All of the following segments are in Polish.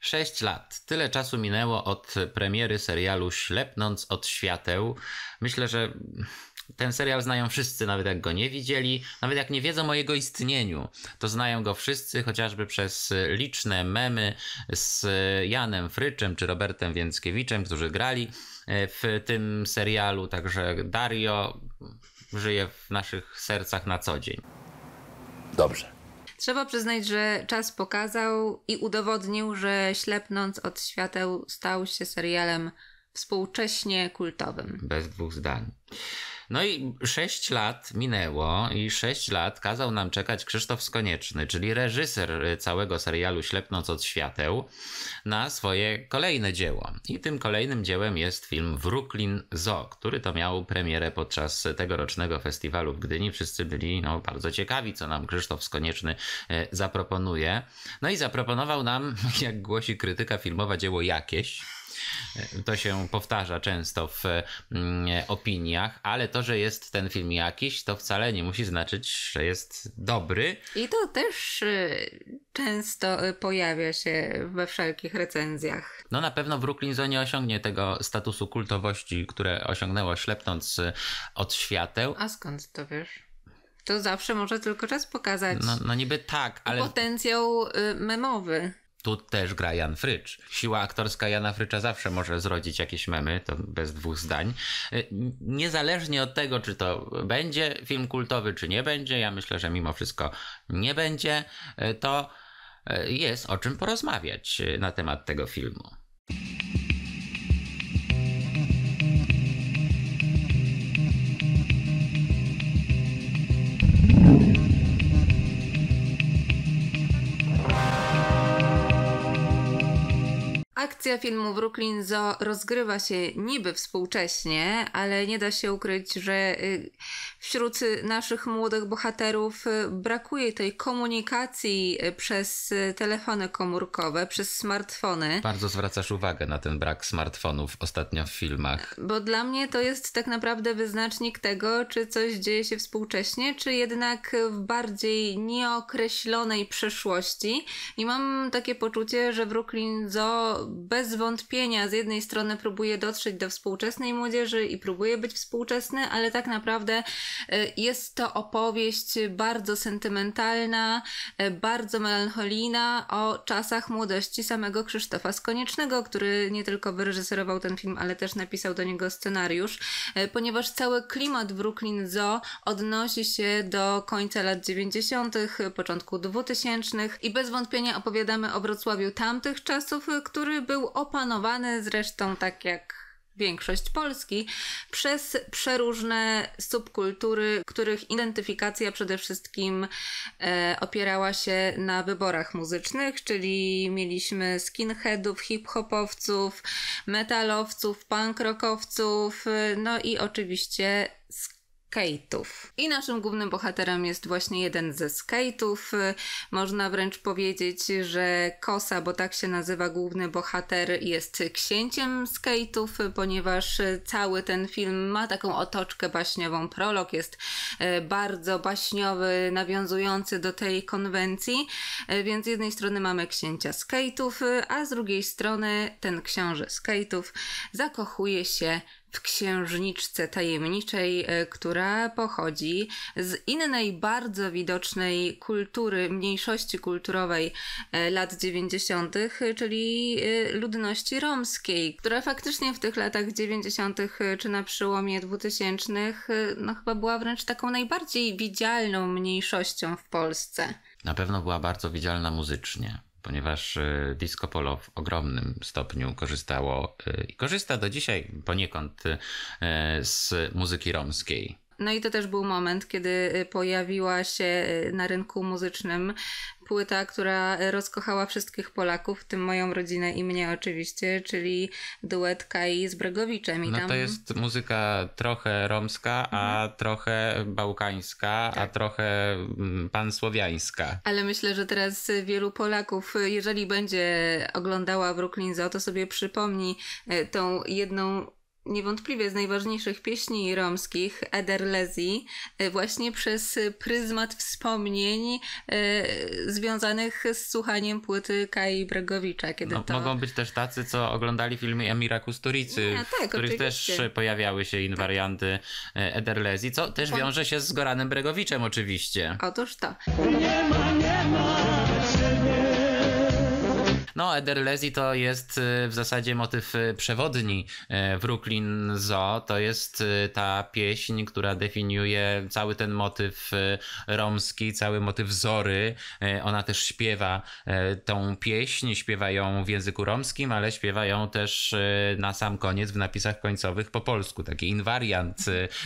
6 lat. Tyle czasu minęło od premiery serialu Ślepnąc od świateł. Myślę, że ten serial znają wszyscy, nawet jak go nie widzieli, nawet jak nie wiedzą o jego istnieniu. To znają go wszyscy, chociażby przez liczne memy z Janem Fryczem czy Robertem Więckiewiczem, którzy grali e, w tym serialu. Także Dario żyje w naszych sercach na co dzień. Dobrze. Trzeba przyznać, że czas pokazał i udowodnił, że ślepnąc od świateł stał się serialem współcześnie kultowym. Bez dwóch zdań. No i sześć lat minęło i sześć lat kazał nam czekać Krzysztof Skonieczny, czyli reżyser całego serialu Ślepnąc od świateł, na swoje kolejne dzieło. I tym kolejnym dziełem jest film Brooklyn Zoo, który to miał premierę podczas tegorocznego festiwalu w Gdyni. Wszyscy byli no, bardzo ciekawi, co nam Krzysztof Skonieczny e, zaproponuje. No i zaproponował nam, jak głosi krytyka filmowa, dzieło jakieś to się powtarza często w mm, opiniach, ale to, że jest ten film jakiś, to wcale nie musi znaczyć, że jest dobry. I to też y, często y, pojawia się we wszelkich recenzjach. No na pewno Brooklyn Zoo nie osiągnie tego statusu kultowości, które osiągnęło ślepnąc y, od świateł. A skąd to wiesz? To zawsze może tylko czas pokazać. No, no niby tak, ale. Potencjał y, memowy. Tu też gra Jan Frycz. Siła aktorska Jana Frycza zawsze może zrodzić jakieś memy, to bez dwóch zdań. Y, niezależnie od tego, czy to będzie film kultowy, czy nie będzie, ja myślę, że mimo wszystko nie będzie, y, to y, jest o czym porozmawiać na temat tego filmu. Akcja filmu Brooklyn Zoo rozgrywa się niby współcześnie, ale nie da się ukryć, że y, wśród naszych młodych bohaterów y, brakuje tej komunikacji y, przez telefony komórkowe, przez smartfony. Bardzo zwracasz uwagę na ten brak smartfonów ostatnio w filmach. Bo dla mnie to jest tak naprawdę wyznacznik tego, czy coś dzieje się współcześnie, czy jednak w bardziej nieokreślonej przeszłości. I mam takie poczucie, że Brooklyn Zoo bez wątpienia z jednej strony próbuje dotrzeć do współczesnej młodzieży i próbuje być współczesny, ale tak naprawdę e, jest to opowieść bardzo sentymentalna, e, bardzo melancholijna o czasach młodości samego Krzysztofa Skoniecznego, który nie tylko wyreżyserował ten film, ale też napisał do niego scenariusz, e, ponieważ cały klimat Brooklyn Zoo odnosi się do końca lat 90., początku 2000 i bez wątpienia opowiadamy o Wrocławiu tamtych czasów, który był opanowany zresztą tak jak większość Polski, przez przeróżne subkultury, których identyfikacja przede wszystkim e, opierała się na wyborach muzycznych, czyli mieliśmy skinheadów, hip-hopowców, metalowców, punk rockowców, e, no i oczywiście skate'ów. I naszym głównym bohaterem jest właśnie jeden ze skate'ów. Y, można wręcz powiedzieć, że Kosa, bo tak się nazywa główny bohater, jest księciem skate'ów, ponieważ cały ten film ma taką otoczkę baśniową. Prolog jest y, bardzo baśniowy, nawiązujący do tej konwencji, y, więc z jednej strony mamy księcia skate'ów, a z drugiej strony ten książę skate'ów zakochuje się w księżniczce tajemniczej, e, która pochodzi z innej bardzo widocznej kultury, mniejszości kulturowej e, lat 90., czyli e, ludności romskiej, która faktycznie w tych latach 90. czy na przełomie 2000 no chyba była wręcz taką najbardziej widzialną mniejszością w Polsce. Na pewno była bardzo widzialna muzycznie ponieważ e, disco polo w ogromnym stopniu korzystało e, i korzysta do dzisiaj poniekąd e, z muzyki romskiej. No i to też był moment, kiedy y, pojawiła się y, na rynku muzycznym płyta, która rozkochała wszystkich Polaków, w tym moją rodzinę i mnie oczywiście, czyli duet Kai z Bregowiczem. I no tam... to jest muzyka trochę romska, a mhm. trochę bałkańska, tak. a trochę mm, pansłowiańska. Ale myślę, że teraz wielu Polaków, jeżeli będzie oglądała Brooklyn Zoo, to sobie przypomni y, tą jedną niewątpliwie z najważniejszych pieśni romskich, Ederlezi, e, właśnie przez pryzmat wspomnień e, związanych z słuchaniem płyty Kai Bregowicza. Kiedy no, to... Mogą być też tacy, co oglądali filmy Emira Kusturicy, tak, w których oczywiście. też pojawiały się inwarianty e, Ederlezi, co też wiąże się z Goranem Bregowiczem oczywiście. Otóż to. Nie ma, nie ma. No, Ederlezi to jest y, w zasadzie motyw y, przewodni y, w Brooklyn Zoo. To jest ta pieśń, która definiuje cały ten motyw romski, cały motyw Zory. Ona też śpiewa tą pieśń, śpiewa ją w języku romskim, ale śpiewa ją też na sam koniec w napisach końcowych po polsku. Taki inwariant,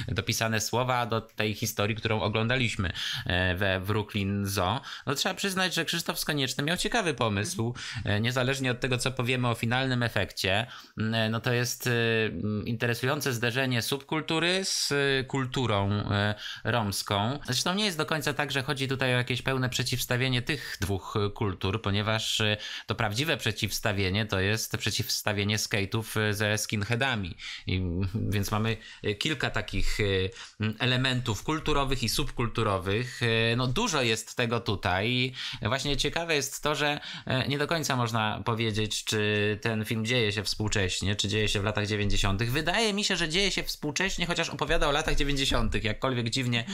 dopisane słowa do tej historii, którą oglądaliśmy we Brooklyn Zoo. No trzeba przyznać, że Krzysztof Skonieczny miał ciekawy pomysł niezależnie od tego, co powiemy o finalnym efekcie, mm, e, no to jest y, mm, interesujące zderzenie subkultury z y, kulturą y, romską. Zresztą nie jest do końca tak, że chodzi tutaj o jakieś pełne przeciwstawienie tych dwóch kultur, ponieważ to prawdziwe przeciwstawienie to jest przeciwstawienie skate'ów ze skinheadami. I, mm, więc mamy kilka takich elementów kulturowych i subkulturowych. No dużo jest tego tutaj. Właśnie ciekawe jest to, że nie do końca można można powiedzieć, czy ten film dzieje się współcześnie, czy dzieje się w latach 90. Wydaje mi się, że dzieje się współcześnie, chociaż opowiada o latach 90., jakkolwiek dziwnie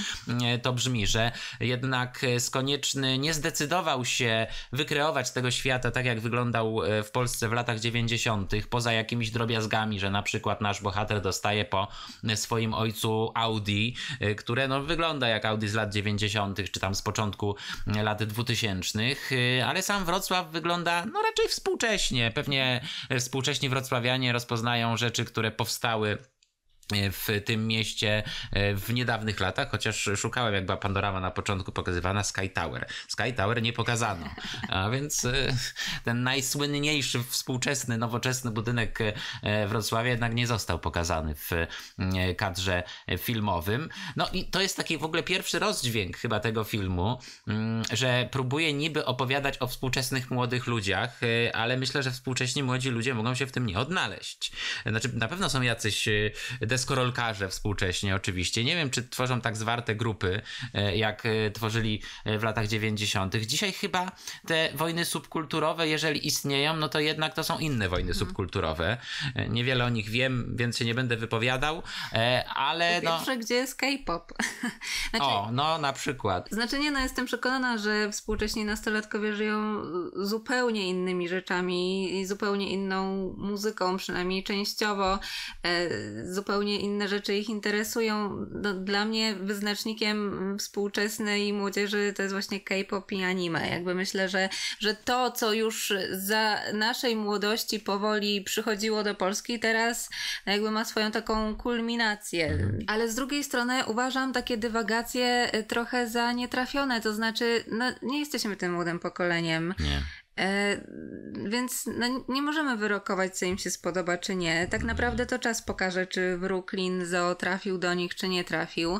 e, to brzmi, że jednak Skonieczny nie zdecydował się wykreować tego świata tak, jak wyglądał e, w Polsce w latach 90., poza jakimiś drobiazgami, że na przykład nasz bohater dostaje po swoim ojcu Audi, e, które no, wygląda jak Audi z lat 90., czy tam z początku lat 2000, ale sam Wrocław wygląda no, no raczej współcześnie. Pewnie e, współcześni wrocławianie rozpoznają rzeczy, które powstały w tym mieście e, w niedawnych latach, chociaż szukałem, jak była panorama na początku pokazywana, Sky Tower. Sky Tower nie pokazano. A więc e, ten najsłynniejszy, współczesny, nowoczesny budynek e, Wrocławia jednak nie został pokazany w kadrze filmowym. No i to jest taki w ogóle pierwszy rozdźwięk chyba tego filmu, mm, że próbuje niby opowiadać o współczesnych młodych ludziach, ale myślę, że współcześni młodzi ludzie mogą się w tym nie odnaleźć. Znaczy, na pewno są jacyś des deskorolkarze współcześnie oczywiście. Nie wiem, czy tworzą tak zwarte grupy, e, jak e, tworzyli e, w latach 90. Dzisiaj chyba te wojny subkulturowe, jeżeli istnieją, no to jednak to są inne wojny mhm. subkulturowe. Niewiele o nich wiem, więc się nie będę wypowiadał, ale no... Pierwsze, gdzie jest K-pop. Znaczy, o, no na przykład. Znaczy nie, no jestem przekonana, że współcześni nastolatkowie żyją zupełnie innymi rzeczami i zupełnie inną muzyką, przynajmniej częściowo, zupełnie zupełnie inne rzeczy ich interesują. No, dla mnie wyznacznikiem współczesnej młodzieży to jest właśnie K-pop i anime. Jakby myślę, że, że to, co już za naszej młodości powoli przychodziło do Polski, teraz jakby ma swoją taką kulminację. Mhm. Ale z drugiej strony uważam takie dywagacje e, trochę za nietrafione, to znaczy, no, nie jesteśmy tym młodym pokoleniem. Nie. E, więc no, nie możemy wyrokować, co im się spodoba, czy nie. Tak mhm. naprawdę to czas pokaże, czy Brooklyn Zoo trafił do nich, czy nie trafił.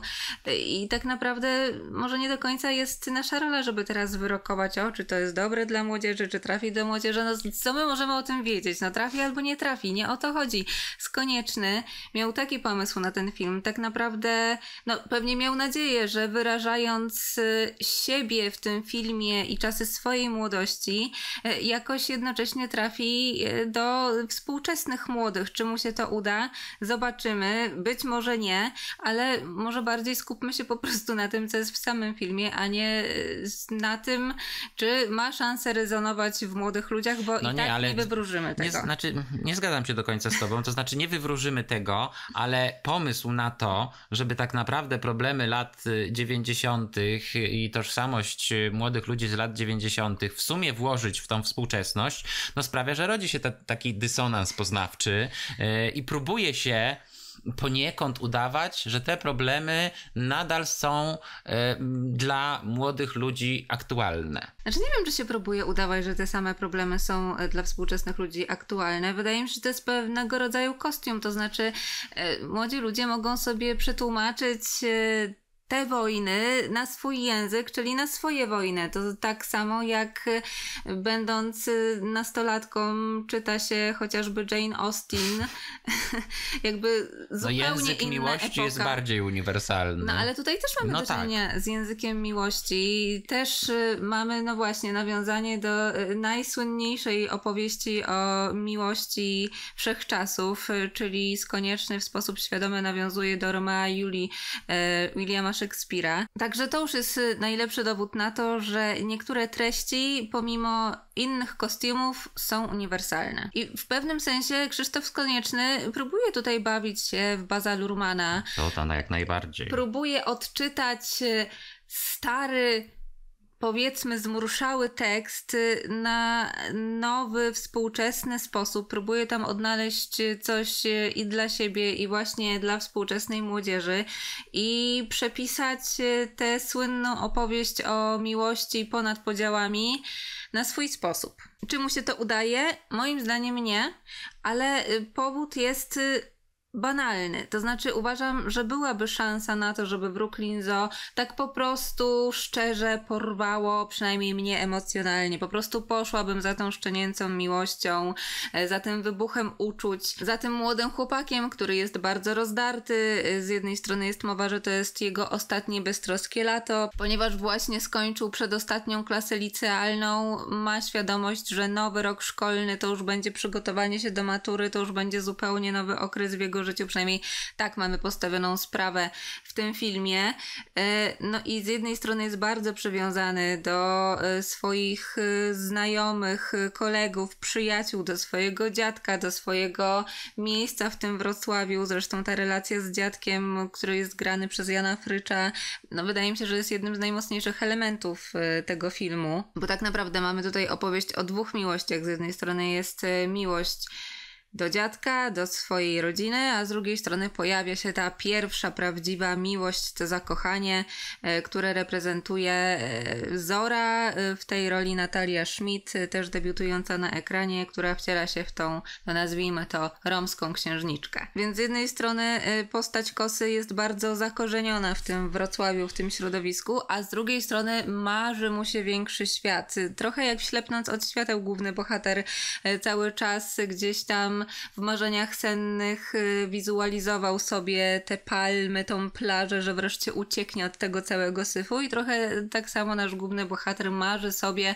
I tak naprawdę może nie do końca jest nasza rola, żeby teraz wyrokować, o, czy to jest dobre dla młodzieży, czy trafi do młodzieży. No, co my możemy o tym wiedzieć? No, trafi albo nie trafi. Nie o to chodzi. Skonieczny miał taki pomysł na ten film. Tak naprawdę, no, pewnie miał nadzieję, że wyrażając e, siebie w tym filmie i czasy swojej młodości, E, jakoś jednocześnie trafi e, do współczesnych młodych. Czy mu się to uda? Zobaczymy. Być może nie, ale może bardziej skupmy się po prostu na tym, co jest w samym filmie, a nie e, na tym, czy ma szansę rezonować w młodych ludziach, bo no i nie, tak nie wywróżymy tego. Nie, znaczy, nie zgadzam się do końca z tobą, to znaczy nie wywróżymy tego, ale pomysł na to, żeby tak naprawdę problemy lat 90. i tożsamość młodych ludzi z lat 90. w sumie włożyć w tą współczesność, no sprawia, że rodzi się ta, taki dysonans poznawczy yy, i próbuje się poniekąd udawać, że te problemy nadal są e, dla młodych ludzi aktualne. Znaczy nie wiem, czy się próbuje udawać, że te same problemy są e, dla współczesnych ludzi aktualne. Wydaje mi się, że to jest pewnego rodzaju kostium, to znaczy młodzi ludzie mogą sobie przetłumaczyć te wojny na swój język, czyli na swoje wojny. To tak samo jak y, będąc y, nastolatką czyta się chociażby Jane Austen, jakby no, zupełnie no język inna miłości epoka. jest bardziej uniwersalny. No ale tutaj też mamy no do tak. czynienia tak. z językiem miłości. Też y, mamy, no właśnie, nawiązanie do najsłynniejszej opowieści o miłości wszechczasów, czyli z konieczny w sposób świadomy nawiązuje do Romea Julii Williama Szekspira. Także to już jest y, najlepszy dowód na to, że niektóre treści, pomimo innych kostiumów, są uniwersalne. I w pewnym sensie Krzysztof Konieczny próbuje tutaj bawić się w baza Lurmana. No, to tam jak najbardziej. Próbuje odczytać y, stary powiedzmy zmruszały tekst na nowy, współczesny sposób. Próbuję tam odnaleźć coś e, i dla siebie, i właśnie dla współczesnej młodzieży i przepisać e, tę słynną opowieść o miłości ponad podziałami na swój sposób. Czy mu się to udaje? Moim zdaniem nie, ale e, powód jest banalny. To znaczy uważam, że byłaby szansa na to, żeby Brooklyn Zoo tak po prostu szczerze porwało, przynajmniej mnie emocjonalnie. Po prostu poszłabym za tą szczenięcą miłością, e, za tym wybuchem uczuć, za tym młodym chłopakiem, który jest bardzo rozdarty. E, z jednej strony jest mowa, że to jest jego ostatnie beztroskie lato, ponieważ właśnie skończył przedostatnią klasę licealną, ma świadomość, że nowy rok szkolny to już będzie przygotowanie się do matury, to już będzie zupełnie nowy okres w jego jego życiu, przynajmniej tak mamy postawioną sprawę w tym filmie. E, no i z jednej strony jest bardzo przywiązany do e, swoich e, znajomych, kolegów, przyjaciół, do swojego dziadka, do swojego miejsca w tym Wrocławiu. Zresztą ta relacja z dziadkiem, który jest grany przez Jana Frycza, no wydaje mi się, że jest jednym z najmocniejszych elementów tego filmu, bo tak naprawdę mamy tutaj opowieść o dwóch miłościach. Z jednej strony jest miłość do dziadka, do swojej rodziny, a z drugiej strony pojawia się ta pierwsza prawdziwa miłość, to zakochanie, e, które reprezentuje e, Zora e, w tej roli Natalia Schmidt, też debiutująca na ekranie, która wciela się w tą, no nazwijmy to, romską księżniczkę. Więc z jednej strony postać Kosy jest bardzo zakorzeniona w tym Wrocławiu, w tym środowisku, a z drugiej strony marzy mu się większy świat. Trochę jak ślepnąc od świateł główny bohater cały czas gdzieś tam w marzeniach sennych y, wizualizował sobie te palmy, tą plażę, że wreszcie ucieknie od tego całego syfu i trochę tak samo nasz główny bohater marzy sobie,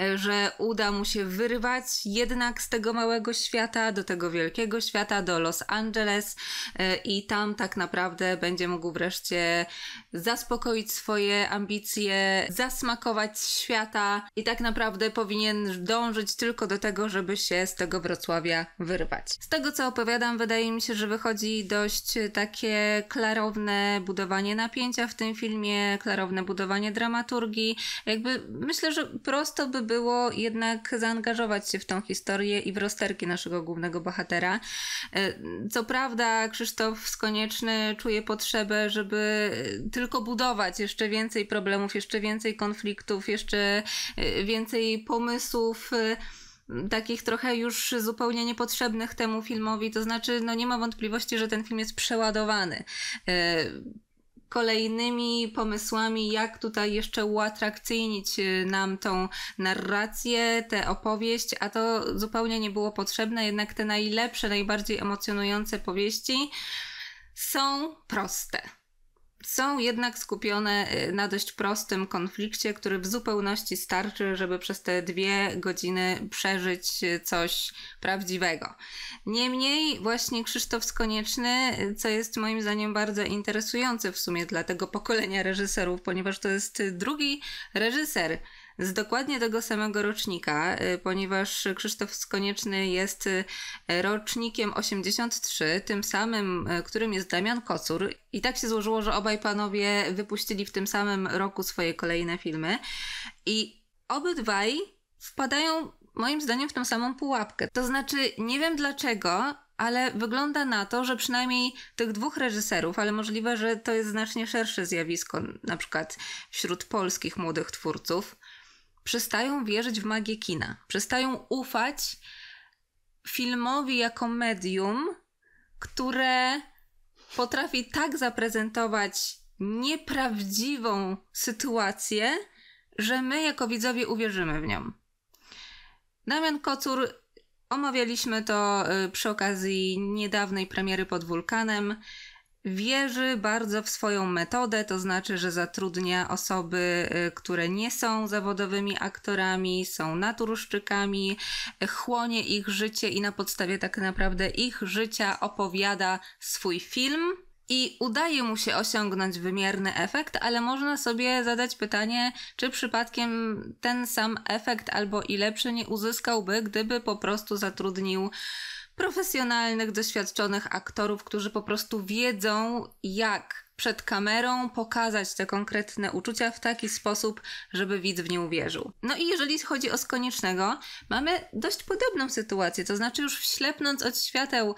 y, że uda mu się wyrwać jednak z tego małego świata do tego wielkiego świata, do Los Angeles y, i tam tak naprawdę będzie mógł wreszcie zaspokoić swoje ambicje, zasmakować świata i tak naprawdę powinien dążyć tylko do tego, żeby się z tego Wrocławia wyrwać przerywać. Z tego, co opowiadam, wydaje mi się, że wychodzi dość takie klarowne budowanie napięcia w tym filmie, klarowne budowanie dramaturgii. Jakby myślę, że prosto by było jednak zaangażować się w tą historię i w rozterki naszego głównego bohatera. E, co prawda, Krzysztof Skonieczny czuje potrzebę, żeby tylko budować jeszcze więcej problemów, jeszcze więcej konfliktów, jeszcze e, więcej pomysłów. E, takich trochę już zupełnie niepotrzebnych temu filmowi, to znaczy no nie ma wątpliwości, że ten film jest przeładowany e, kolejnymi pomysłami, jak tutaj jeszcze uatrakcyjnić e, nam tą narrację, tę opowieść, a to zupełnie nie było potrzebne, jednak te najlepsze, najbardziej emocjonujące powieści są proste są jednak skupione y, na dość prostym konflikcie, który w zupełności starczy, żeby przez te dwie godziny przeżyć y, coś prawdziwego. Niemniej właśnie Krzysztof Skonieczny, y, co jest moim zdaniem bardzo interesujące w sumie dla tego pokolenia reżyserów, ponieważ to jest drugi reżyser z dokładnie tego samego rocznika, y, ponieważ Krzysztof Skonieczny jest y, rocznikiem 83, tym samym, y, którym jest Damian Kocur. I tak się złożyło, że obaj panowie wypuścili w tym samym roku swoje kolejne filmy. I obydwaj wpadają moim zdaniem w tą samą pułapkę. To znaczy, nie wiem dlaczego, ale wygląda na to, że przynajmniej tych dwóch reżyserów, ale możliwe, że to jest znacznie szersze zjawisko, na przykład wśród polskich młodych twórców, przestają wierzyć w magię kina, przestają ufać filmowi jako medium, które potrafi tak zaprezentować nieprawdziwą sytuację, że my jako widzowie uwierzymy w nią. Damian Kocur, omawialiśmy to y, przy okazji niedawnej premiery pod wulkanem wierzy bardzo w swoją metodę, to znaczy, że zatrudnia osoby, y, które nie są zawodowymi aktorami, są naturszczykami, chłonie ich życie i na podstawie tak naprawdę ich życia opowiada swój film. I udaje mu się osiągnąć wymierny efekt, ale można sobie zadać pytanie, czy przypadkiem ten sam efekt albo i lepszy nie uzyskałby, gdyby po prostu zatrudnił profesjonalnych, doświadczonych aktorów, którzy po prostu wiedzą, jak przed kamerą pokazać te konkretne uczucia w taki sposób, żeby widz w nie uwierzył. No i jeżeli chodzi o Skoniecznego, mamy dość podobną sytuację, to znaczy już ślepnąc od świateł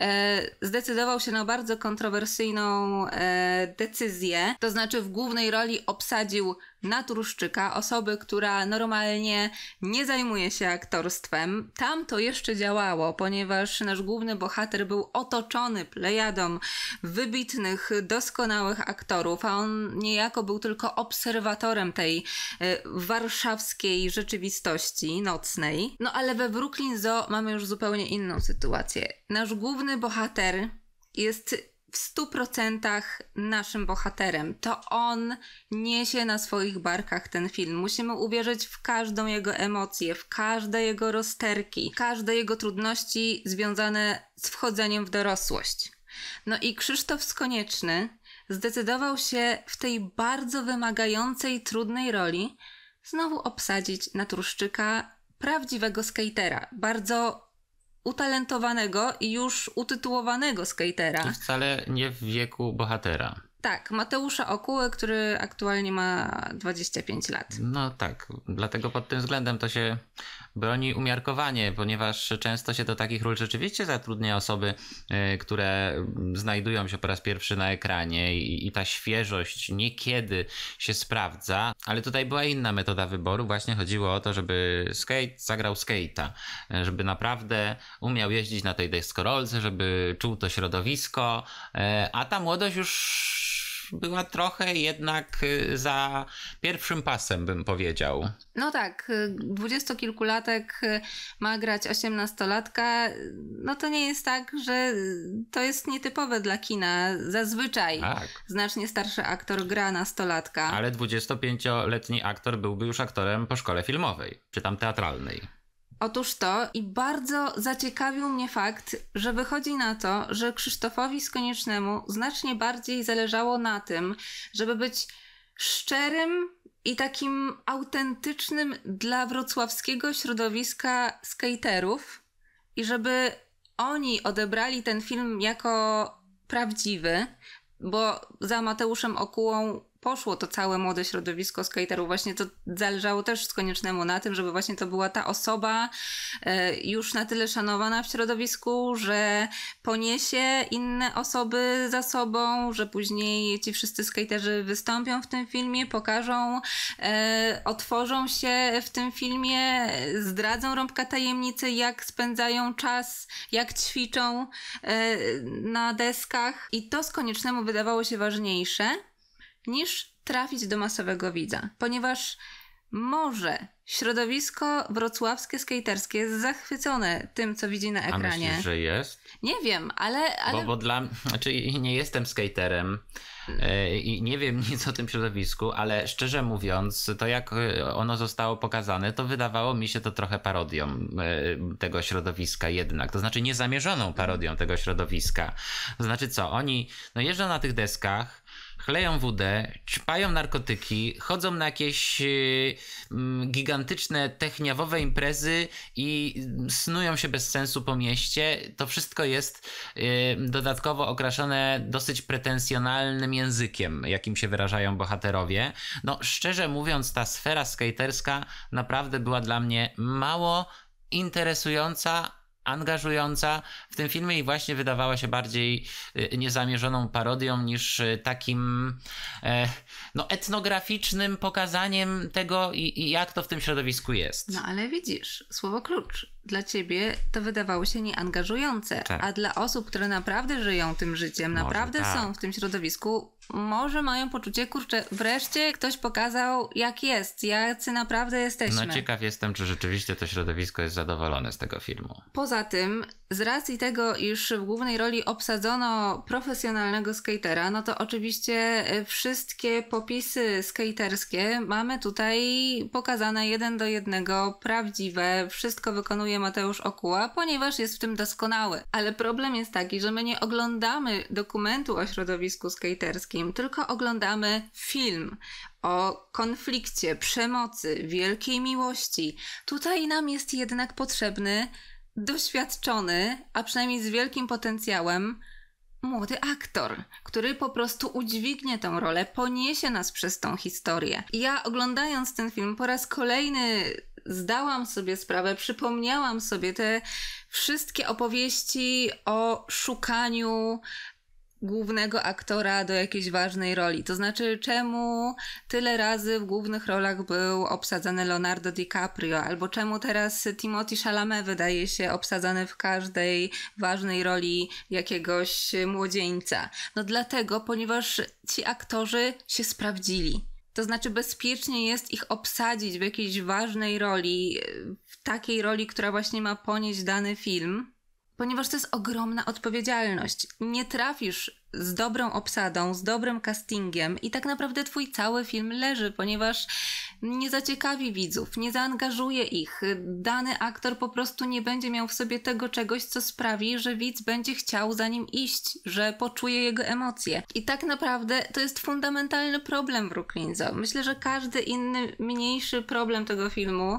e, zdecydował się na bardzo kontrowersyjną e, decyzję, to znaczy w głównej roli obsadził naturszczyka, osoby, która normalnie nie zajmuje się aktorstwem. Tam to jeszcze działało, ponieważ nasz główny bohater był otoczony plejadą wybitnych, doskonałych aktorów, a on niejako był tylko obserwatorem tej e, warszawskiej rzeczywistości nocnej. No ale we Brooklyn Zoo mamy już zupełnie inną sytuację. Nasz główny bohater jest w 100% naszym bohaterem. To on niesie na swoich barkach ten film. Musimy uwierzyć w każdą jego emocję, w każde jego rozterki, każde jego trudności związane z wchodzeniem w dorosłość. No i Krzysztof Skonieczny zdecydował się w tej bardzo wymagającej, trudnej roli znowu obsadzić truszczyka prawdziwego skatera, bardzo utalentowanego i już utytułowanego skatera. I wcale nie w wieku bohatera. Tak, Mateusza Okułę, który aktualnie ma 25 lat. No tak, dlatego pod tym względem to się broni umiarkowanie, ponieważ często się do takich ról rzeczywiście zatrudnia osoby, e, które znajdują się po raz pierwszy na ekranie i, i ta świeżość niekiedy się sprawdza, ale tutaj była inna metoda wyboru, właśnie chodziło o to, żeby skate zagrał skate'a, e, żeby naprawdę umiał jeździć na tej deskorolce, żeby czuł to środowisko, e, a ta młodość już była trochę jednak y, za pierwszym pasem, bym powiedział. No tak, y, dwudziestokilkulatek y, ma grać osiemnastolatka. No to nie jest tak, że to jest nietypowe dla kina. Zazwyczaj tak. znacznie starszy aktor gra nastolatka. Ale 25-letni aktor byłby już aktorem po szkole filmowej, czy tam teatralnej. Otóż to i bardzo zaciekawił mnie fakt, że wychodzi na to, że Krzysztofowi Skoniecznemu znacznie bardziej zależało na tym, żeby być szczerym i takim autentycznym dla wrocławskiego środowiska skaterów i żeby oni odebrali ten film jako prawdziwy, bo za Mateuszem Okułą poszło to całe młode środowisko skaterów, właśnie to zależało też z koniecznemu na tym, żeby właśnie to była ta osoba e, już na tyle szanowana w środowisku, że poniesie inne osoby za sobą, że później ci wszyscy skaterzy wystąpią w tym filmie, pokażą, e, otworzą się w tym filmie, zdradzą rąbka tajemnicy, jak spędzają czas, jak ćwiczą e, na deskach i to z koniecznemu wydawało się ważniejsze niż trafić do masowego widza, ponieważ może środowisko wrocławskie skaterskie jest zachwycone tym, co widzi na ekranie. A myślisz, że jest? Nie wiem, ale... ale... Bo, bo dla... Znaczy nie jestem skaterem e, i nie wiem nic o tym środowisku, ale szczerze mówiąc, to jak e, ono zostało pokazane, to wydawało mi się to trochę parodią e, tego środowiska jednak. To znaczy niezamierzoną parodią tego środowiska. To znaczy co, oni no jeżdżą na tych deskach, chleją WD, czpają narkotyki, chodzą na jakieś y, mm, gigantyczne techniawowe imprezy i snują się bez sensu po mieście. To wszystko jest y, dodatkowo okraszone dosyć pretensjonalnym językiem, jakim się wyrażają bohaterowie. No, szczerze mówiąc, ta sfera skaterska naprawdę była dla mnie mało interesująca, angażująca w tym filmie i właśnie wydawała się bardziej y, niezamierzoną parodią niż y, takim e, no, etnograficznym pokazaniem tego, i, i jak to w tym środowisku jest. No ale widzisz, słowo klucz. Dla ciebie to wydawało się nieangażujące, tak. a dla osób, które naprawdę żyją tym życiem, Może naprawdę tak. są w tym środowisku, może mają poczucie, kurczę, wreszcie ktoś pokazał, jak jest, jacy naprawdę jesteśmy. No ciekaw jestem, czy rzeczywiście to środowisko jest zadowolone z tego filmu. Poza tym, z racji tego, iż w głównej roli obsadzono profesjonalnego skatera, no to oczywiście e, wszystkie popisy skaterskie mamy tutaj pokazane jeden do jednego, prawdziwe, wszystko wykonuje Mateusz Okuła, ponieważ jest w tym doskonały. Ale problem jest taki, że my nie oglądamy dokumentu o środowisku skaterskim, wszystkim, tylko oglądamy film o konflikcie, przemocy, wielkiej miłości. Tutaj nam jest jednak potrzebny doświadczony, a przynajmniej z wielkim potencjałem, młody aktor, który po prostu udźwignie tą rolę, poniesie nas przez tą historię. Ja oglądając ten film po raz kolejny zdałam sobie sprawę, przypomniałam sobie te wszystkie opowieści o szukaniu głównego aktora do jakiejś ważnej roli. To znaczy, czemu tyle razy w głównych rolach był obsadzany Leonardo DiCaprio, albo czemu teraz Timothy Chalamet wydaje się obsadzany w każdej ważnej roli jakiegoś młodzieńca. No dlatego, ponieważ ci aktorzy się sprawdzili. To znaczy, bezpiecznie jest ich obsadzić w jakiejś ważnej roli, w takiej roli, która właśnie ma ponieść dany film ponieważ to jest ogromna odpowiedzialność. Nie trafisz z dobrą obsadą, z dobrym castingiem i tak naprawdę twój cały film leży, ponieważ nie zaciekawi widzów, nie zaangażuje ich. Dany aktor po prostu nie będzie miał w sobie tego czegoś, co sprawi, że widz będzie chciał za nim iść, że poczuje jego emocje. I tak naprawdę to jest fundamentalny problem w Brooklinza. Myślę, że każdy inny, mniejszy problem tego filmu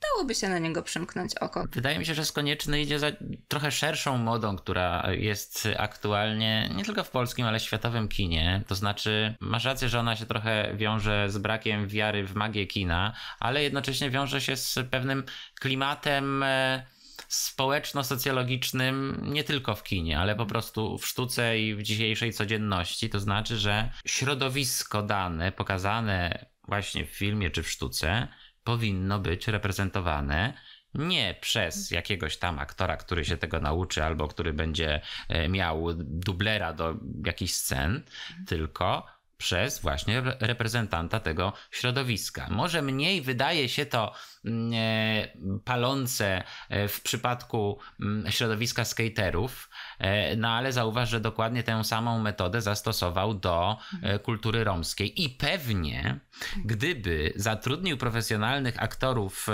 dałoby się na niego przymknąć oko. Wydaje mi się, że z konieczny idzie za trochę szerszą modą, która jest aktualnie nie tylko w polskim, ale światowym kinie. To znaczy, masz rację, że ona się trochę wiąże z brakiem wiary w magię kina, ale jednocześnie wiąże się z pewnym klimatem e, społeczno-socjologicznym nie tylko w kinie, ale po prostu w sztuce i w dzisiejszej codzienności. To znaczy, że środowisko dane, pokazane właśnie w filmie czy w sztuce, powinno być reprezentowane nie przez jakiegoś tam aktora, który się tego nauczy albo który będzie e, miał dublera do jakichś scen, tylko przez właśnie reprezentanta tego środowiska. Może mniej wydaje się to mm, e, palące e, w przypadku mm, środowiska skaterów, e, no ale zauważ, że dokładnie tę samą metodę zastosował do mhm. kultury romskiej i pewnie gdyby zatrudnił profesjonalnych aktorów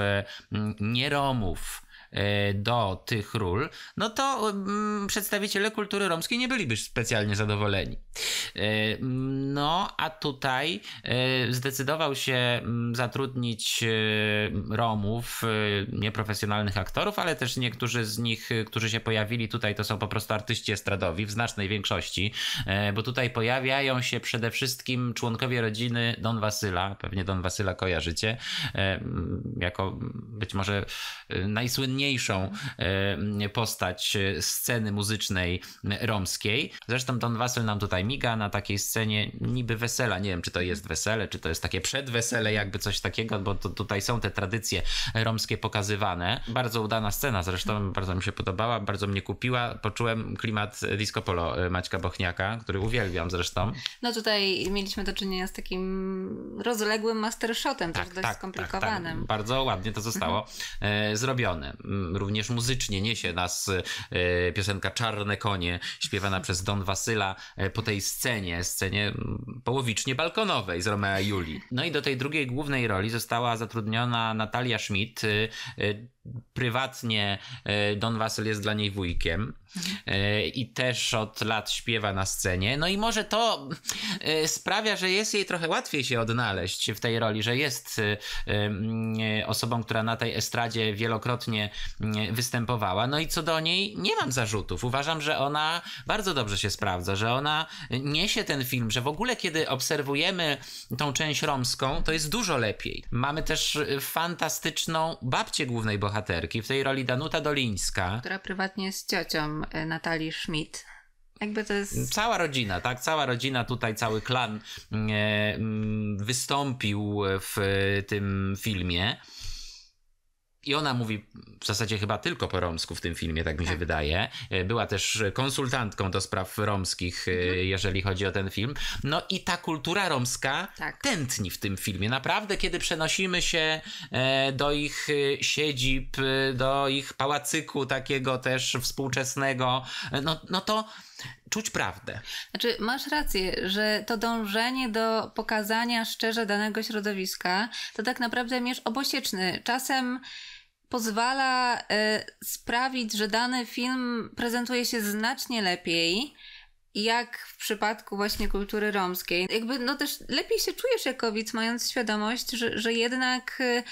mm, nieromów, do tych ról, no to przedstawiciele kultury romskiej nie byliby specjalnie zadowoleni. E, no, a tutaj e, zdecydował się mm, zatrudnić e, Romów, nieprofesjonalnych aktorów, ale też niektórzy z nich, którzy się pojawili tutaj, to są po prostu artyści estradowi w znacznej większości, bo tutaj pojawiają się przede wszystkim członkowie rodziny Don Wasyla, pewnie Don Wasyla kojarzycie, mm, jako być może najsłynniejszą postać sceny muzycznej romskiej. Zresztą Don Wasyl nam tutaj Miga na takiej scenie niby wesela. Nie wiem, czy to jest wesele, czy to jest takie przedwesele, jakby coś takiego, bo to, tutaj są te tradycje romskie pokazywane. Bardzo udana scena zresztą, bardzo mi się podobała, bardzo mnie kupiła. Poczułem klimat disco polo y, Maćka Bochniaka, który uwielbiam zresztą. No tutaj mieliśmy do czynienia z takim rozległym mastershotem, tak, też dość tak, skomplikowanym. Tak, tak. Bardzo ładnie to zostało mhm. y, zrobione. Mm, również muzycznie niesie nas y, piosenka Czarne Konie, śpiewana przez Don Wasyla po tej tej scenie, scenie mm, połowicznie balkonowej z Romea i Julii. No i do tej drugiej głównej roli została zatrudniona Natalia Schmidt, y, y, prywatnie e, Don Wasyl jest dla niej wujkiem e, i też od lat śpiewa na scenie. No i może to e, sprawia, że jest jej trochę łatwiej się odnaleźć w tej roli, że jest osobą, która na tej estradzie wielokrotnie występowała. No i co do niej, nie mam zarzutów. Uważam, że ona bardzo dobrze się sprawdza, że ona niesie ten film, że w ogóle kiedy obserwujemy tą część romską, to jest dużo lepiej. Mamy też fantastyczną babcię głównej bohaterki, bohaterki. W tej roli Danuta Dolińska. Która prywatnie jest ciocią e, Natalii Schmidt. Jakby to jest... Cała rodzina, tak? Cała rodzina, tutaj cały klan mm, e, mm, wystąpił w tym filmie. I ona mówi w zasadzie chyba tylko po romsku w tym filmie, tak mi się tak. wydaje. E, była też konsultantką do spraw romskich, e, mhm. jeżeli chodzi o ten film. No i ta kultura romska tak. tętni w tym filmie. Naprawdę, kiedy przenosimy się e, do ich siedzib, do ich pałacyku takiego też współczesnego, no, no to czuć prawdę. Znaczy, masz rację, że to dążenie do pokazania szczerze danego środowiska to tak naprawdę mierz obosieczny. Czasem pozwala e, sprawić, że dany film prezentuje się znacznie lepiej jak w przypadku właśnie kultury romskiej. Jakby no też lepiej się czujesz jako mając świadomość, że, że jednak y,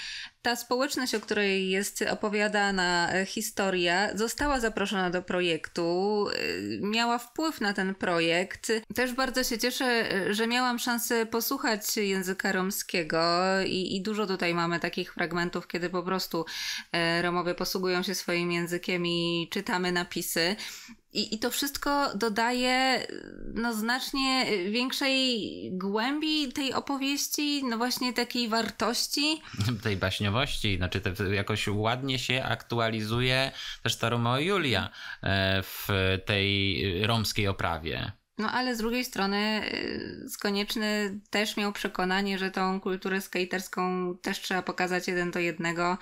ta społeczność, o której jest opowiadana y, historia, została zaproszona do projektu, y, miała wpływ na ten projekt. Też bardzo się cieszę, że miałam szansę posłuchać języka romskiego i, i dużo tutaj mamy takich fragmentów, kiedy po prostu Romowie posługują się swoim językiem i czytamy napisy. I, I to wszystko dodaje no, znacznie większej głębi tej opowieści, no właśnie takiej wartości. Tej baśniowości, znaczy te, jakoś ładnie się aktualizuje też ta Romeo i Julia e, w tej romskiej oprawie. No ale z drugiej strony e, Skonieczny też miał przekonanie, że tą kulturę skaterską też trzeba pokazać jeden do jednego,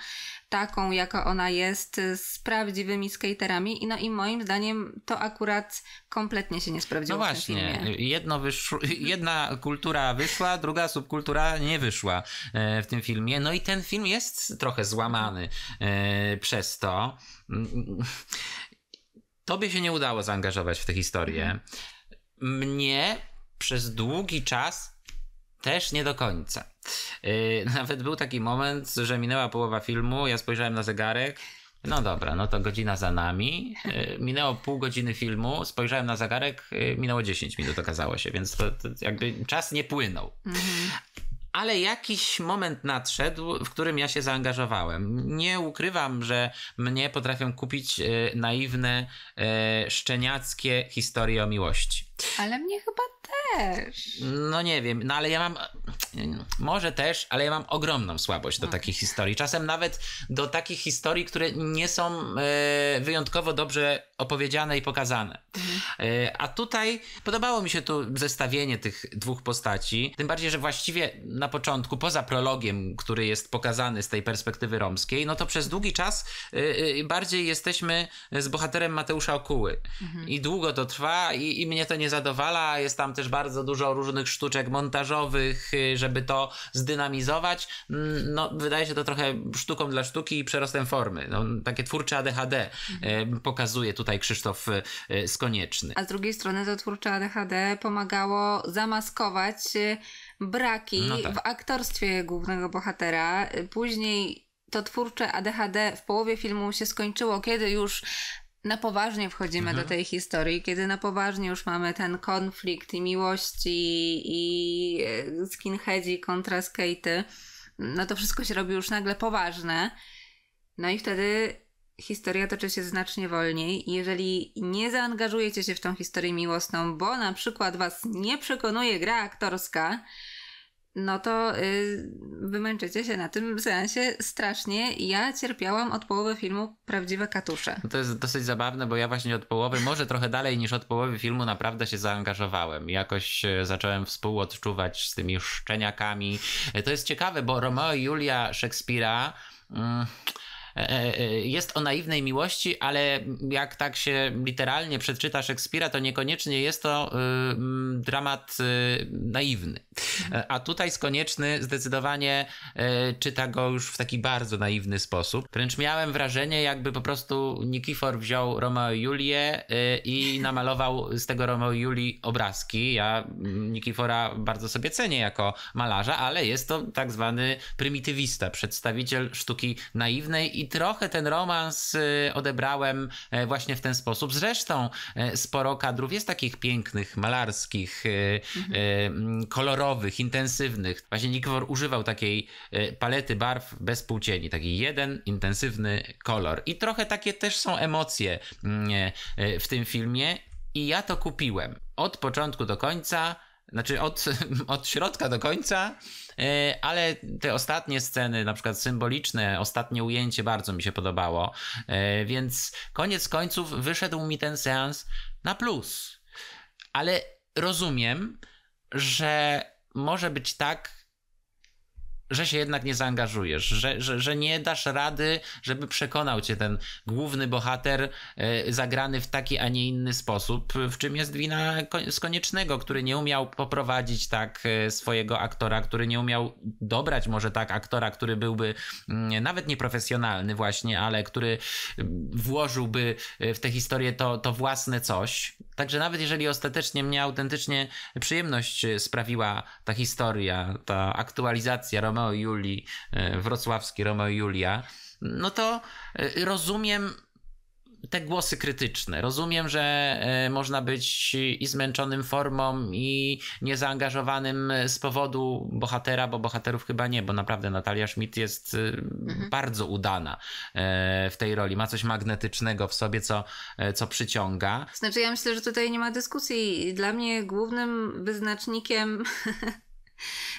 taką, jaka ona jest, y, z prawdziwymi skaterami. I no i moim zdaniem to akurat kompletnie się nie sprawdziło. No właśnie, jedno jedna kultura wyszła, druga subkultura nie wyszła e, w tym filmie. No i ten film jest trochę złamany e, przez to. Mm, tobie się nie udało zaangażować w tę historię. Mhm. Mnie przez długi czas też nie do końca. Yy, nawet był taki moment, że minęła połowa filmu, ja spojrzałem na zegarek. No dobra, no to godzina za nami. Yy, minęło pół godziny filmu, spojrzałem na zegarek, yy, minęło 10 minut okazało się, więc to, to jakby czas nie płynął. Mhm ale jakiś moment nadszedł, w którym ja się zaangażowałem. Nie ukrywam, że mnie potrafią kupić y, naiwne, y, szczeniackie historie o miłości. Ale mnie chyba też. No nie wiem, no ale ja mam, może też, ale ja mam ogromną słabość do no. takich historii. Czasem nawet do takich historii, które nie są e, wyjątkowo dobrze opowiedziane i pokazane. Mhm. E, a tutaj podobało mi się tu zestawienie tych dwóch postaci, tym bardziej, że właściwie na początku, poza prologiem, który jest pokazany z tej perspektywy romskiej, no to przez długi czas e, e bardziej jesteśmy z bohaterem Mateusza Okuły. Mhm. I długo to trwa i, i mnie to nie zadowala, jest tam też bardzo dużo różnych sztuczek montażowych, y, żeby to zdynamizować. Mm, no, wydaje się to trochę sztuką dla sztuki i przerostem formy. No, takie twórcze ADHD y, pokazuje tutaj Krzysztof y, Skonieczny. A z drugiej strony to twórcze ADHD pomagało zamaskować braki no tak. w aktorstwie głównego bohatera. Później to twórcze ADHD w połowie filmu się skończyło, kiedy już na poważnie wchodzimy mhm. do tej historii, kiedy na poważnie już mamy ten konflikt i miłości i e, skinheadzi kontra skatey, no to wszystko się robi już nagle poważne. No i wtedy historia toczy się znacznie wolniej. Jeżeli nie zaangażujecie się w tą historię miłosną, bo na przykład was nie przekonuje gra aktorska, no to yy, wymęczycie się na tym seansie strasznie. Ja cierpiałam od połowy filmu prawdziwe katusze. No to jest dosyć zabawne, bo ja właśnie od połowy, może trochę dalej niż od połowy filmu, naprawdę się zaangażowałem. Jakoś e, zacząłem współodczuwać z tymi szczeniakami. E, to jest ciekawe, bo Romeo i Julia Szekspira. Mm, E, e, e, jest o naiwnej miłości, ale jak tak się literalnie przeczyta Szekspira, to niekoniecznie jest to y, dramat y, naiwny. A tutaj z konieczny zdecydowanie czyta go już w taki bardzo naiwny sposób. Wręcz miałem wrażenie, jakby po prostu Nikifor wziął Romeo i Julię y, i namalował z tego Romeo i Julii obrazki. Ja Nikifora bardzo sobie cenię jako malarza, ale jest to tak zwany prymitywista, przedstawiciel sztuki naiwnej i trochę ten romans y, odebrałem e, właśnie w ten sposób. Zresztą e, sporo kadrów jest takich pięknych, malarskich, e, mhm. kolorowych, intensywnych. Właśnie Nikwor używał takiej palety barw bez półcieni, taki jeden intensywny kolor. I trochę takie też są emocje mm, w tym filmie i ja to kupiłem od początku do końca znaczy od, od środka do końca, e, ale te ostatnie sceny, na przykład symboliczne, ostatnie ujęcie bardzo mi się podobało, e, więc koniec końców wyszedł mi ten seans na plus. Ale rozumiem, że może być tak, że się jednak nie zaangażujesz, że, że, że nie dasz rady, żeby przekonał cię ten główny bohater e, zagrany w taki, a nie inny sposób, w czym jest wina z koniecznego, który nie umiał poprowadzić tak e, swojego aktora, który nie umiał dobrać może tak aktora, który byłby mm, nawet nieprofesjonalny właśnie, ale który mm, włożyłby e, w tę historię to, to własne coś. Także nawet jeżeli ostatecznie mnie autentycznie przyjemność sprawiła ta historia, ta aktualizacja Romeo i Julii, e, wrocławski Romeo i Julia, no to e, rozumiem te głosy krytyczne. Rozumiem, że e, można być i zmęczonym formą, i niezaangażowanym z powodu bohatera, bo bohaterów chyba nie, bo naprawdę Natalia Schmidt jest mhm. bardzo udana w tej roli. Ma coś magnetycznego w sobie, co, co przyciąga. Znaczy, ja myślę, że tutaj nie ma dyskusji. Dla mnie głównym wyznacznikiem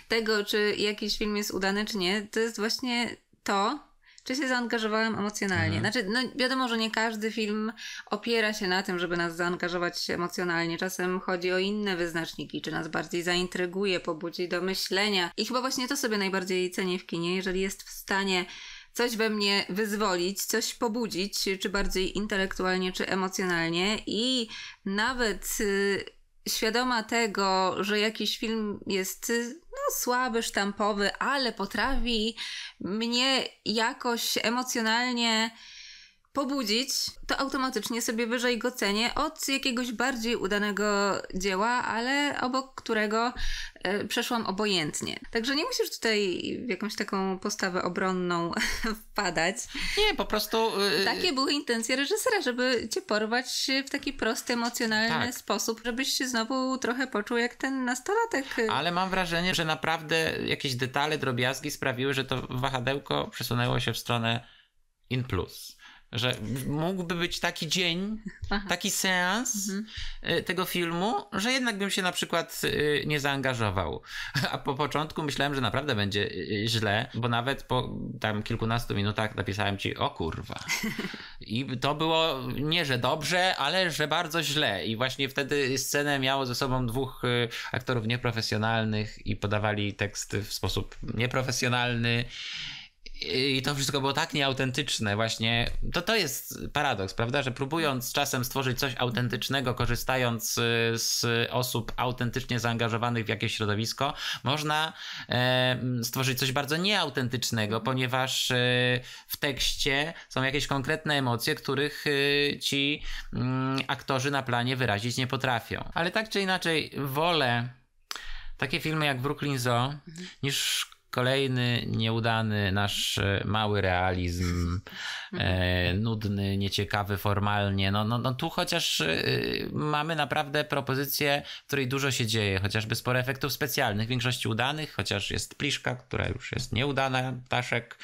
tego, czy jakiś film jest udany, czy nie, to jest właśnie to, czy się zaangażowałam emocjonalnie. Mhm. Znaczy, no wiadomo, że nie każdy film opiera się na tym, żeby nas zaangażować emocjonalnie. Czasem chodzi o inne wyznaczniki, czy nas bardziej zaintryguje, pobudzi do myślenia. I chyba właśnie to sobie najbardziej cenię w kinie, jeżeli jest w stanie coś we mnie wyzwolić, coś pobudzić, czy bardziej intelektualnie, czy emocjonalnie i nawet... Yy, świadoma tego, że jakiś film jest no, słaby, sztampowy, ale potrafi mnie jakoś emocjonalnie pobudzić, to automatycznie sobie wyżej go cenię od jakiegoś bardziej udanego dzieła, ale obok którego y, przeszłam obojętnie. Także nie musisz tutaj w jakąś taką postawę obronną wpadać. Nie, po prostu. Y, Takie y, były intencje reżysera, żeby cię porwać w taki prosty, emocjonalny tak. sposób, żebyś się znowu trochę poczuł jak ten nastolatek. Ale mam wrażenie, że naprawdę jakieś detale, drobiazgi sprawiły, że to wahadełko przesunęło się w stronę in plus że mógłby być taki dzień, Aha. taki seans mhm. Y, tego filmu, że jednak bym się na przykład y, nie zaangażował. A po początku myślałem, że naprawdę będzie y, źle, bo nawet po tam kilkunastu minutach napisałem ci, o kurwa. I to było nie, że dobrze, ale że bardzo źle. I właśnie wtedy scenę miało ze sobą dwóch aktorów nieprofesjonalnych i podawali tekst w sposób nieprofesjonalny i to wszystko było tak nieautentyczne, właśnie. To, to jest paradoks, prawda? Że próbując czasem stworzyć coś autentycznego, korzystając y, z osób autentycznie zaangażowanych w jakieś środowisko, można e, stworzyć coś bardzo nieautentycznego, ponieważ y, w tekście są jakieś konkretne emocje, których y, ci mm, aktorzy na planie wyrazić nie potrafią. Ale tak czy inaczej, wolę takie filmy jak Brooklyn Zoo mhm. niż Kolejny nieudany nasz e, mały realizm, e, mhm. nudny, nieciekawy formalnie. No, no, no tu chociaż e, mamy naprawdę propozycję, w której dużo się dzieje, chociażby sporo efektów specjalnych, w większości udanych, chociaż jest pliszka, która już jest nieudana, Taszek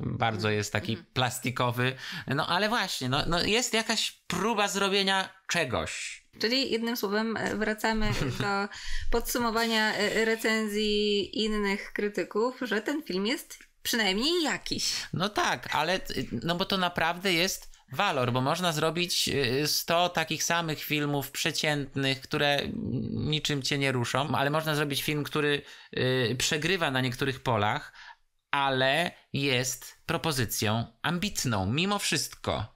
bardzo mhm. jest taki mhm. plastikowy. No ale właśnie, no, no jest jakaś próba zrobienia czegoś Czyli jednym słowem e, wracamy do podsumowania e, recenzji innych krytyków, że ten film jest przynajmniej jakiś. No tak, ale e, no bo to naprawdę jest walor, bo można zrobić 100 takich samych filmów przeciętnych, które niczym cię nie ruszą, ale można zrobić film, który przegrywa na niektórych polach, ale jest propozycją ambitną mimo wszystko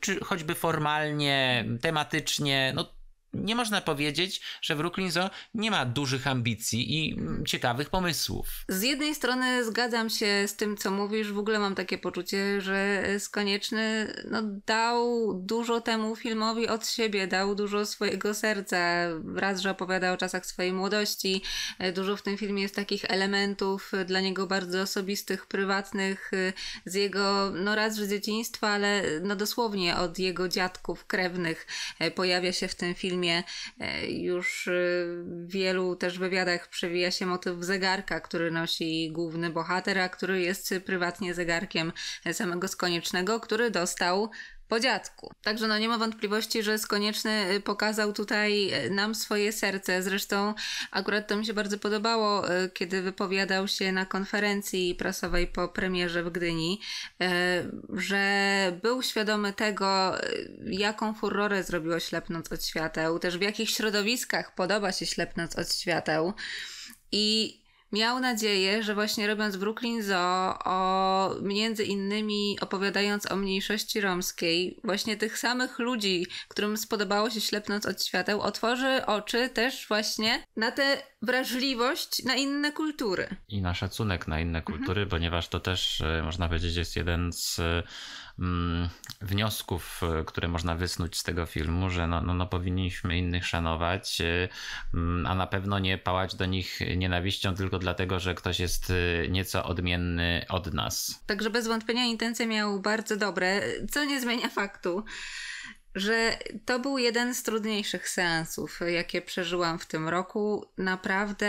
czy choćby formalnie, tematycznie, no nie można powiedzieć, że Brooklyn Zoo nie ma dużych ambicji i mm, ciekawych pomysłów. Z jednej strony zgadzam się z tym, co mówisz. W ogóle mam takie poczucie, że Skonieczny no, dał dużo temu filmowi od siebie, dał dużo swojego serca. Raz, że opowiada o czasach swojej młodości. E, dużo w tym filmie jest takich elementów e, dla niego bardzo osobistych, prywatnych, e, z jego, no raz, że z dzieciństwa, ale no dosłownie od jego dziadków, krewnych pojawia się w tym filmie filmie. E, już e, w wielu też wywiadach przewija się motyw zegarka, który nosi główny bohater, a który jest prywatnie zegarkiem e, samego Skoniecznego, który dostał po dziadku. Także no nie ma wątpliwości, że Skonieczny y, pokazał tutaj y, nam swoje serce. Zresztą akurat to mi się bardzo podobało, y, kiedy wypowiadał się na konferencji prasowej po premierze w Gdyni, że był świadomy tego, jaką furorę zrobiło Ślepnąc od świateł, też w jakich środowiskach podoba się Ślepnąc od świateł. I miał nadzieję, że właśnie robiąc Brooklyn Zoo, o, między innymi opowiadając o mniejszości romskiej, właśnie tych samych ludzi, którym spodobało się Ślepnąc od świateł, otworzy oczy też właśnie na tę wrażliwość na inne kultury. I na szacunek na inne mhm. kultury, mhm. ponieważ to też, e, można powiedzieć, jest jeden z Mm, wniosków, e, które można wysnuć z tego filmu, że no, no, no powinniśmy innych szanować, e, mm, a na pewno nie pałać do nich nienawiścią tylko dlatego, że ktoś jest e, nieco odmienny od nas. Także bez wątpienia intencje miał bardzo dobre, co nie zmienia faktu że to był jeden z trudniejszych seansów, jakie przeżyłam w tym roku. Naprawdę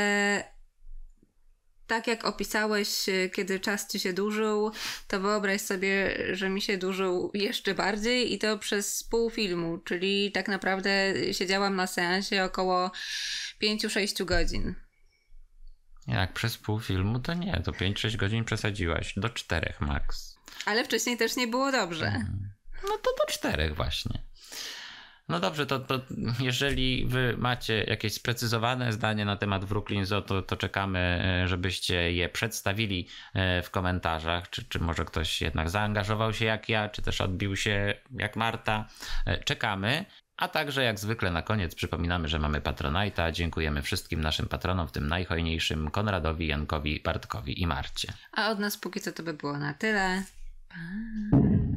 tak jak opisałeś, y, kiedy czas ci się dłużył, to wyobraź sobie, że mi się dłużył jeszcze bardziej i to przez pół filmu, czyli tak naprawdę siedziałam na seansie około 5-6 godzin. Jak przez pół filmu, to nie, to 5-6 godzin przesadziłaś, do czterech max. Ale wcześniej też nie było dobrze. Mm. No to do czterech właśnie. No dobrze, to, to jeżeli wy macie jakieś sprecyzowane zdanie na temat Brooklyn Zoo, to, to czekamy, e, żebyście je przedstawili e, w komentarzach, czy, czy może ktoś jednak zaangażował się jak ja, czy też odbił się jak Marta. E, czekamy. A także jak zwykle na koniec przypominamy, że mamy Patronite'a. Dziękujemy wszystkim naszym patronom, w tym najhojniejszym Konradowi, Jankowi, Bartkowi i Marcie. A od nas póki co to by było na tyle. Pa.